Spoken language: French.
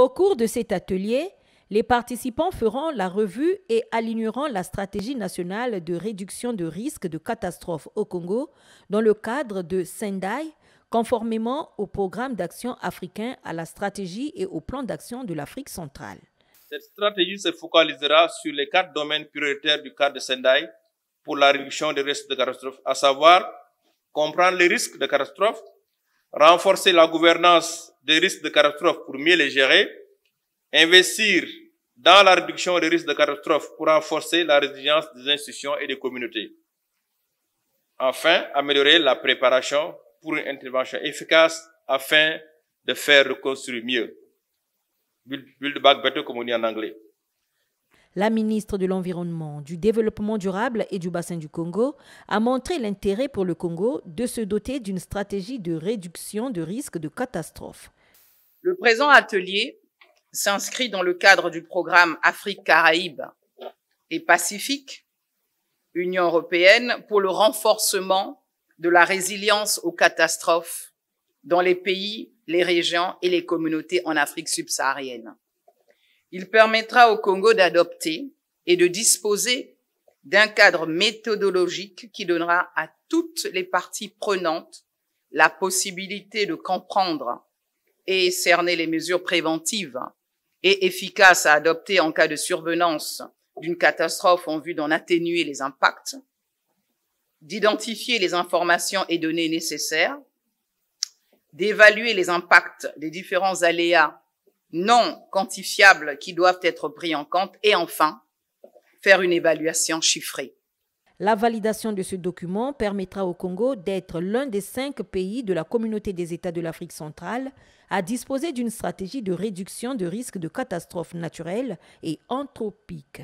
Au cours de cet atelier, les participants feront la revue et aligneront la stratégie nationale de réduction de risque de catastrophe au Congo dans le cadre de Sendai, conformément au programme d'action africain, à la stratégie et au plan d'action de l'Afrique centrale. Cette stratégie se focalisera sur les quatre domaines prioritaires du cadre de Sendai pour la réduction des risques de catastrophe, à savoir comprendre les risques de catastrophe, renforcer la gouvernance des risques de catastrophe pour mieux les gérer, investir dans la réduction des risques de catastrophe pour renforcer la résilience des institutions et des communautés. Enfin, améliorer la préparation pour une intervention efficace afin de faire reconstruire mieux. Build, back better, comme on dit en anglais. La ministre de l'Environnement, du Développement durable et du Bassin du Congo a montré l'intérêt pour le Congo de se doter d'une stratégie de réduction de risques de catastrophe. Le présent atelier s'inscrit dans le cadre du programme Afrique-Caraïbes et Pacifique, Union européenne, pour le renforcement de la résilience aux catastrophes dans les pays, les régions et les communautés en Afrique subsaharienne. Il permettra au Congo d'adopter et de disposer d'un cadre méthodologique qui donnera à toutes les parties prenantes la possibilité de comprendre et cerner les mesures préventives et efficaces à adopter en cas de survenance d'une catastrophe en vue d'en atténuer les impacts, d'identifier les informations et données nécessaires, d'évaluer les impacts des différents aléas non quantifiables qui doivent être pris en compte et enfin faire une évaluation chiffrée. La validation de ce document permettra au Congo d'être l'un des cinq pays de la communauté des États de l'Afrique centrale à disposer d'une stratégie de réduction de risques de catastrophes naturelles et anthropiques.